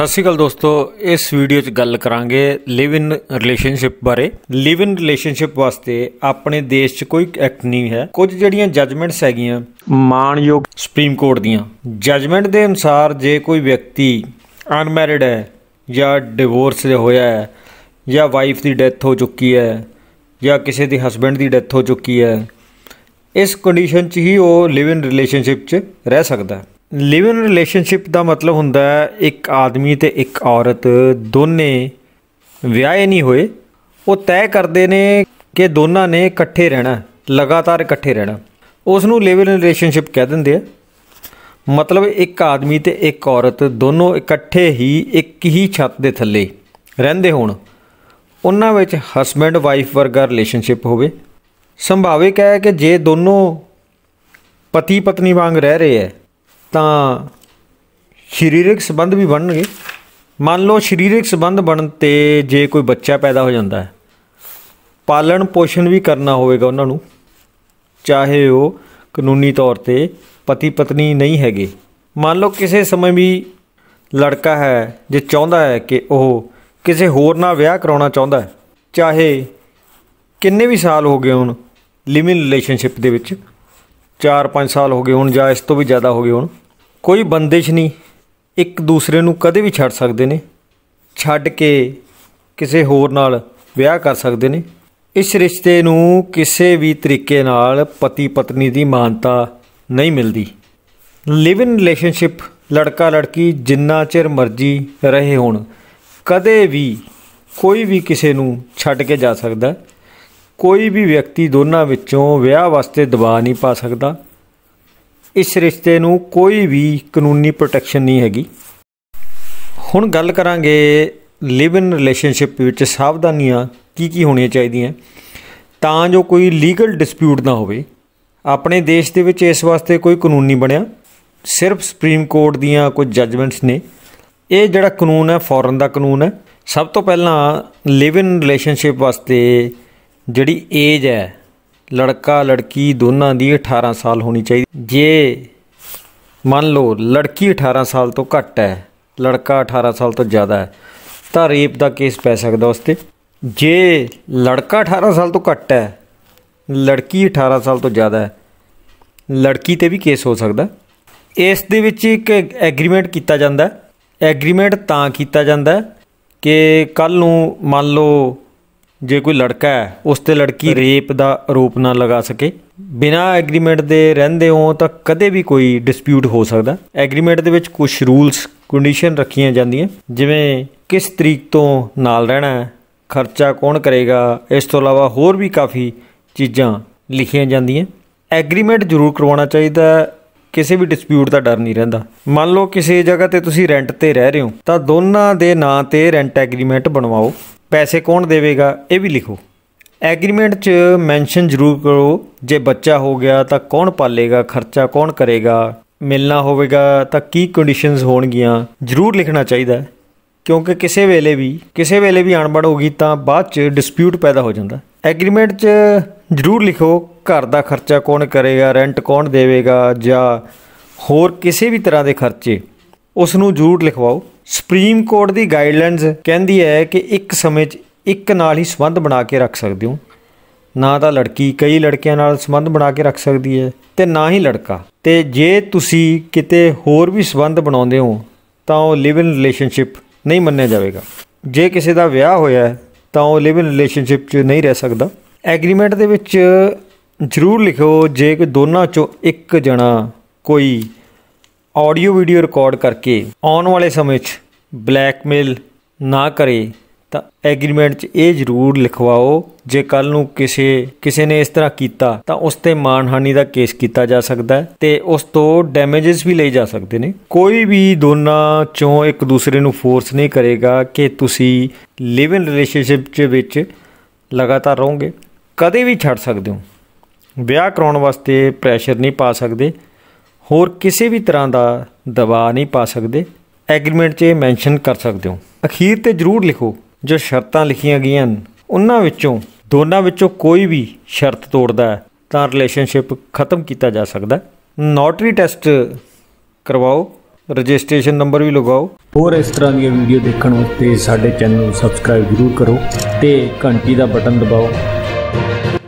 ਸਤਿ ਸ਼੍ਰੀ ਅਕਾਲ ਦੋਸਤੋ ਇਸ ਵੀਡੀਓ 'ਚ ਗੱਲ ਕਰਾਂਗੇ ਲਿਵ ਇਨ ਰਿਲੇਸ਼ਨਸ਼ਿਪ ਬਾਰੇ ਲਿਵ ਇਨ ਰਿਲੇਸ਼ਨਸ਼ਿਪ ਵਾਸਤੇ ਆਪਣੇ ਦੇਸ਼ 'ਚ ਕੋਈ ਐਕਟ ਨਹੀਂ ਹੈ ਕੁਝ ਜਿਹੜੀਆਂ ਜੱਜਮੈਂਟਸ ਹੈਗੀਆਂ ਮਾਨਯੋਗ ਸੁਪਰੀਮ ਕੋਰਟ ਦੀਆਂ ਜੱਜਮੈਂਟ ਦੇ ਅਨੁਸਾਰ ਜੇ ਕੋਈ ਵਿਅਕਤੀ ਅਨਮੈਰਿਡ ਹੈ ਜਾਂ ਡਿਵੋਰਸ ਹੋਇਆ ਹੈ ਜਾਂ ਵਾਈਫ ਦੀ ਡੈਥ ਹੋ ਚੁੱਕੀ ਹੈ ਜਾਂ ਕਿਸੇ ਦੇ ਹਸਬੰਡ ਦੀ ਡੈਥ ਹੋ ਚੁੱਕੀ ਹੈ ਇਸ ਕੰਡੀਸ਼ਨ 'ਚ ਹੀ ਉਹ ਲਿਵ ਇਨ ਰਿਲੇਸ਼ਨਸ਼ਿਪ 'ਚ ਰਹਿ ਸਕਦਾ ਹੈ ਲਿਵ ਇਨ ਰਿਲੇਸ਼ਨਸ਼ਿਪ ਦਾ ਮਤਲਬ ਹੁੰਦਾ ਹੈ ਇੱਕ ਆਦਮੀ ਤੇ ਇੱਕ ਔਰਤ ਦੋਨੇ ਵਿਆਹੇ ਨਹੀਂ ਹੋਏ ਉਹ ਤੈਅ ਕਰਦੇ ਨੇ ਕਿ ਦੋਨਾਂ ਨੇ ਇਕੱਠੇ ਰਹਿਣਾ ਲਗਾਤਾਰ ਇਕੱਠੇ ਰਹਿਣਾ ਉਸ ਨੂੰ ਲਿਵ ਇਨ ਰਿਲੇਸ਼ਨਸ਼ਿਪ ਕਹਿ ਦਿੰਦੇ ਆ ਮਤਲਬ ਇੱਕ ਆਦਮੀ ਤੇ ਇੱਕ ਔਰਤ ਦੋਨੋਂ ਇਕੱਠੇ ਹੀ ਇੱਕ ਹੀ ਛੱਤ ਦੇ ਥੱਲੇ ਰਹਿੰਦੇ ਹੋਣ ਉਹਨਾਂ ਵਿੱਚ ਹਸਬੰਡ ਵਾਈਫ ਵਰਗਾ ਰਿਲੇਸ਼ਨਸ਼ਿਪ ਹੋਵੇ ਸੰਭਾਵਿਕ ਹੈ ਕਿ ਜੇ ਦੋਨੋਂ ਪਤੀ ਪਤਨੀ ਵਾਂਗ ਰਹਿ ਰਹੇ ਹੈ ਤਾਂ ਸਰੀਰਕ ਸੰਬੰਧ ਵੀ ਬਣਨਗੇ ਮੰਨ ਲਓ ਸਰੀਰਕ ਸੰਬੰਧ ਬਣਨ ਤੇ ਜੇ ਕੋਈ ਬੱਚਾ ਪੈਦਾ ਹੋ ਜਾਂਦਾ ਹੈ ਪਾਲਣ ਪੋਸ਼ਣ ਵੀ ਕਰਨਾ ਹੋਵੇਗਾ ਉਹਨਾਂ ਨੂੰ ਚਾਹੇ ਉਹ ਕਾਨੂੰਨੀ ਤੌਰ ਤੇ ਪਤੀ ਪਤਨੀ ਨਹੀਂ ਹੈਗੇ ਮੰਨ ਲਓ ਕਿਸੇ ਸਮੇਂ ਵੀ ਲੜਕਾ ਹੈ ਜੇ ਚਾਹੁੰਦਾ ਹੈ ਕਿ ਉਹ ਕਿਸੇ ਹੋਰ ਨਾਲ ਵਿਆਹ ਕਰਾਉਣਾ ਚਾਹੁੰਦਾ ਹੈ ਚਾਹੇ ਕਿੰਨੇ ਵੀ ਸਾਲ ਹੋ ਗਏ ਹੋਣ ਲਿਵਿੰਗ ਰਿਲੇਸ਼ਨਸ਼ਿਪ ਦੇ ਵਿੱਚ 4-5 ਸਾਲ ਹੋ ਗਏ ਹੋਣ ਜਾਂ ਇਸ ਤੋਂ ਵੀ ਜ਼ਿਆਦਾ ਹੋ ਗਏ ਹੋਣ ਕੋਈ ਬੰਦਿਸ਼ ਨਹੀਂ ਇੱਕ ਦੂਸਰੇ ਨੂੰ ਕਦੇ ਵੀ ਛੱਡ ਸਕਦੇ ਨੇ ਛੱਡ ਕੇ ਕਿਸੇ ਹੋਰ ਨਾਲ ਵਿਆਹ ਕਰ ਸਕਦੇ ਨੇ ਇਸ ਰਿਸ਼ਤੇ ਨੂੰ ਕਿਸੇ ਵੀ ਤਰੀਕੇ ਨਾਲ ਪਤੀ ਪਤਨੀ ਦੀ ਮਾਨਤਾ ਨਹੀਂ ਮਿਲਦੀ ਲਿਵ ਇਨ ਰਿਲੇਸ਼ਨਸ਼ਿਪ ਲੜਕਾ ਲੜਕੀ ਜਿੰਨਾ ਚਿਰ ਮਰਜੀ ਰਹੇ ਹੋਣ ਕਦੇ ਵੀ ਕੋਈ ਵੀ ਕਿਸੇ ਨੂੰ ਛੱਡ ਕੇ ਜਾ ਸਕਦਾ ਕੋਈ ਵੀ ਵਿਅਕਤੀ ਦੋਨਾਂ ਵਿੱਚੋਂ ਵਿਆਹ ਵਾਸਤੇ ਦਬਾਅ ਨਹੀਂ ਪਾ ਸਕਦਾ ਇਸ ਰਿਸ਼ਤੇ ਨੂੰ ਕੋਈ ਵੀ ਕਾਨੂੰਨੀ ਪ੍ਰੋਟੈਕਸ਼ਨ ਨਹੀਂ ਹੈਗੀ ਹੁਣ ਗੱਲ ਕਰਾਂਗੇ ਲਿਵ ਇਨ ਰਿਲੇਸ਼ਨਸ਼ਿਪ ਵਿੱਚ ਸਾਵਧਾਨੀਆਂ ਕੀ ਕੀ ਹੋਣੀਆਂ ਚਾਹੀਦੀਆਂ ਤਾਂ ਜੋ ਕੋਈ ਲੀਗਲ ਡਿਸਪਿਊਟ ਨਾ ਹੋਵੇ ਆਪਣੇ ਦੇਸ਼ ਦੇ ਵਿੱਚ ਇਸ ਵਾਸਤੇ ਕੋਈ ਕਾਨੂੰਨ ਨਹੀਂ ਬਣਿਆ ਸਿਰਫ ਸੁਪਰੀਮ ਕੋਰਟ ਦੀਆਂ ਕੁਝ ਜੱਜਮੈਂਟਸ ਨੇ ਇਹ ਜਿਹੜਾ ਕਾਨੂੰਨ ਹੈ ਫੋਰਨ ਦਾ ਕਾਨੂੰਨ ਹੈ ਸਭ ਤੋਂ ਪਹਿਲਾਂ ਲਿਵ ਇਨ ਰਿਲੇਸ਼ਨਸ਼ਿਪ ਵਾਸਤੇ ਜਿਹੜੀ ਏਜ ਹੈ ਲੜਕਾ ਲੜਕੀ ਦੋਨਾਂ ਦੀ 18 ਸਾਲ ਹੋਣੀ ਚਾਹੀਦੀ ਜੇ ਮੰਨ ਲਓ ਲੜਕੀ 18 ਸਾਲ ਤੋਂ ਘੱਟ ਹੈ ਲੜਕਾ 18 ਸਾਲ ਤੋਂ ਜ਼ਿਆਦਾ ਹੈ ਤਾਂ ਰੇਪ ਦਾ ਕੇਸ ਪੈ ਸਕਦਾ ਉਸ ਤੇ ਜੇ ਲੜਕਾ 18 ਸਾਲ ਤੋਂ ਘੱਟ ਹੈ ਲੜਕੀ 18 ਸਾਲ ਤੋਂ ਜ਼ਿਆਦਾ ਹੈ ਲੜਕੀ ਤੇ ਵੀ ਕੇਸ ਹੋ ਸਕਦਾ ਇਸ ਦੇ ਵਿੱਚ ਇੱਕ ਐਗਰੀਮੈਂਟ ਕੀਤਾ ਜਾਂਦਾ ਐਗਰੀਮੈਂਟ ਤਾਂ ਕੀਤਾ ਜਾਂਦਾ ਕਿ ਕੱਲ ਨੂੰ ਮੰਨ ਲਓ ਜੇ ਕੋਈ ਲੜਕਾ ਹੈ ਉਸ ਤੇ ਲੜਕੀ ਰੇਪ ਦਾ ਆਰੋਪ ਨਾ ਲਗਾ ਸਕੇ ਬਿਨਾ ਐਗਰੀਮੈਂਟ ਦੇ ਰਹਿੰਦੇ ਹੋ ਤਾਂ ਕਦੇ ਵੀ ਕੋਈ ਡਿਸਪਿਊਟ ਹੋ ਸਕਦਾ ਐਗਰੀਮੈਂਟ ਦੇ ਵਿੱਚ ਕੁਝ ਰੂਲਸ ਕੰਡੀਸ਼ਨ ਰੱਖੀਆਂ ਜਾਂਦੀਆਂ ਜਿਵੇਂ ਕਿਸ ਤਰੀਕ ਤੋਂ ਨਾਲ ਰਹਿਣਾ ਹੈ ਖਰਚਾ ਕੌਣ ਕਰੇਗਾ ਇਸ ਤੋਂ ਇਲਾਵਾ ਹੋਰ ਵੀ ਕਾਫੀ ਚੀਜ਼ਾਂ ਲਿਖੀਆਂ ਜਾਂਦੀਆਂ ਐਗਰੀਮੈਂਟ ਜ਼ਰੂਰ ਕਰਵਾਉਣਾ ਚਾਹੀਦਾ ਕਿਸੇ ਵੀ ਡਿਸਪਿਊਟ ਦਾ ਡਰ ਨਹੀਂ ਰਹਿੰਦਾ ਮੰਨ ਲਓ ਕਿਸੇ ਜਗ੍ਹਾ ਤੇ ਤੁਸੀਂ ਰੈਂਟ ਤੇ ਰਹਿ ਰਹੇ ਹੋ ਤਾਂ ਦੋਨਾਂ ਦੇ ਨਾਂ ਤੇ ਰੈਂਟ ਐਗਰੀਮੈਂਟ ਬਣਵਾਓ ਪੈਸੇ ਕੌਣ ਦੇਵੇਗਾ ਇਹ ਵੀ ਲਿਖੋ ਐਗਰੀਮੈਂਟ 'ਚ ਮੈਂਸ਼ਨ ਜ਼ਰੂਰ ਕਰੋ ਜੇ ਬੱਚਾ ਹੋ ਗਿਆ ਤਾਂ ਕੌਣ ਪਾਲੇਗਾ ਖਰਚਾ ਕੌਣ ਕਰੇਗਾ ਮਿਲਣਾ ਹੋਵੇਗਾ ਤਾਂ ਕੀ ਕੰਡੀਸ਼ਨਸ ਹੋਣਗੀਆਂ ਜ਼ਰੂਰ ਲਿਖਣਾ ਚਾਹੀਦਾ ਕਿਉਂਕਿ ਕਿਸੇ ਵੇਲੇ ਵੀ ਕਿਸੇ ਵੇਲੇ ਵੀ ਅਣਬਣ ਹੋ ਗਈ ਤਾਂ ਬਾਅਦ 'ਚ ਡਿਸਪਿਊਟ ਪੈਦਾ ਹੋ ਜਾਂਦਾ ਐਗਰੀਮੈਂਟ 'ਚ ਜ਼ਰੂਰ ਲਿਖੋ ਘਰ ਦਾ ਖਰਚਾ ਕੌਣ ਕਰੇਗਾ ਰੈਂਟ ਕੌਣ ਦੇਵੇਗਾ ਜਾਂ ਹੋਰ ਕਿਸੇ ਵੀ ਤਰ੍ਹਾਂ ਦੇ ਖਰਚੇ ਉਸ ਨੂੰ ਜ਼ਰੂਰ ਲਿਖਵਾਓ ਸੁਪਰੀਮ ਕੋਰਟ ਦੀ ਗਾਈਡਲਾਈਨਸ ਕਹਿੰਦੀ ਹੈ ਕਿ ਇੱਕ ਸਮੇਂ 'ਚ ਇੱਕ ਨਾਲ ਹੀ ਸੰਬੰਧ ਬਣਾ ਕੇ ਰੱਖ ਸਕਦੇ ਹੋ ਨਾ ਤਾਂ ਲੜਕੀ ਕਈ ਲੜਕਿਆਂ ਨਾਲ ਸੰਬੰਧ ਬਣਾ ਕੇ ਰੱਖ ਸਕਦੀ ਹੈ ਤੇ ਨਾ ਹੀ ਲੜਕਾ ਤੇ ਜੇ ਤੁਸੀਂ ਕਿਤੇ ਹੋਰ ਵੀ ਸੰਬੰਧ ਬਣਾਉਂਦੇ ਹੋ ਤਾਂ ਉਹ ਲਿਵ ਇਨ ਰਿਲੇਸ਼ਨਸ਼ਿਪ ਨਹੀਂ ਮੰਨਿਆ ਜਾਵੇਗਾ ਜੇ ਕਿਸੇ ਦਾ ਵਿਆਹ ਹੋਇਆ ਹੈ ਤਾਂ ਉਹ ਲਿਵ ਇਨ ਰਿਲੇਸ਼ਨਸ਼ਿਪ 'ਚ ਨਹੀਂ ਰਹਿ ਸਕਦਾ ਐਗਰੀਮੈਂਟ ਦੇ ਵਿੱਚ ਜ਼ਰੂਰ ਲਿਖੋ ਜੇ ਕੋਈ ਦੋਨਾਂ 'ਚੋਂ ਇੱਕ ਜਣਾ ਕੋਈ ਆਡੀਓ ਵੀਡੀਓ ਰਿਕਾਰਡ ਕਰਕੇ ਆਉਣ ਵਾਲੇ ਸਮੇਂ 'ਚ ਬਲੈਕਮੇਲ ਨਾ ਕਰੇ ਤਾਂ ਐਗਰੀਮੈਂਟ 'ਚ ਇਹ ਜ਼ਰੂਰ ਲਿਖਵਾਓ ਜੇ ਕੱਲ ਨੂੰ ਕਿਸੇ ਕਿਸੇ ਨੇ ਇਸ ਤਰ੍ਹਾਂ ਕੀਤਾ ਤਾਂ ਉਸ ਤੇ ਮਾਨਹਾਨੀ ਦਾ ਕੇਸ ਕੀਤਾ ਜਾ ਸਕਦਾ ਤੇ ਉਸ ਤੋਂ ਡੈਮੇजेस ਵੀ ਲਈ ਜਾ ਸਕਦੇ ਨੇ ਕੋਈ ਵੀ ਦੋਨਾਂ ਚੋਂ ਇੱਕ ਦੂਸਰੇ ਨੂੰ ਫੋਰਸ ਨਹੀਂ ਕਰੇਗਾ ਕਿ ਤੁਸੀਂ ਲਿਵ ਇਨ ਰਿਲੇਸ਼ਨਸ਼ਿਪ 'ਚ ਵਿੱਚ ਲਗਾਤਾਰ ਰਹੋਗੇ ਕਦੇ ਵੀ ਛੱਡ ਸਕਦੇ ਹੋ ਵਿਆਹ ਕਰਾਉਣ ਵਾਸਤੇ ਪ੍ਰੈਸ਼ਰ ਨਹੀਂ ਪਾ ਸਕਦੇ ਹੋਰ ਕਿਸੇ ਵੀ ਤਰ੍ਹਾਂ ਦਾ ਦਬਾਅ ਨਹੀਂ ਪਾ ਸਕਦੇ ਐਗਰੀਮੈਂਟ 'ਚ ਇਹ ਮੈਂਸ਼ਨ ਕਰ ਸਕਦੇ ਹੋ ਅਖੀਰ ਤੇ ਜ਼ਰੂਰ ਲਿਖੋ ਜੋ ਸ਼ਰਤਾਂ ਲਿਖੀਆਂ ਗਈਆਂ ਹਨ ਉਹਨਾਂ ਵਿੱਚੋਂ ਦੋਨਾਂ ਵਿੱਚੋਂ ਕੋਈ ਵੀ ਸ਼ਰਤ ਤੋੜਦਾ ਤਾਂ ਰਿਲੇਸ਼ਨਸ਼ਿਪ ਖਤਮ ਕੀਤਾ ਜਾ ਸਕਦਾ ਨੋਟਰੀ ਟੈਸਟ ਕਰਵਾਓ ਰਜਿਸਟ੍ਰੇਸ਼ਨ ਨੰਬਰ ਵੀ ਲਗਾਓ ਹੋਰ ਇਸ ਤਰ੍ਹਾਂ ਦੀਆਂ ਵੀਡੀਓ ਦੇਖਣ ਵਾਸਤੇ ਸਾਡੇ ਚੈਨਲ ਨੂੰ ਸਬਸਕ੍ਰਾਈਬ ਜ਼ਰੂਰ ਕਰੋ ਤੇ ਘੰਟੀ ਦਾ ਬਟਨ ਦਬਾਓ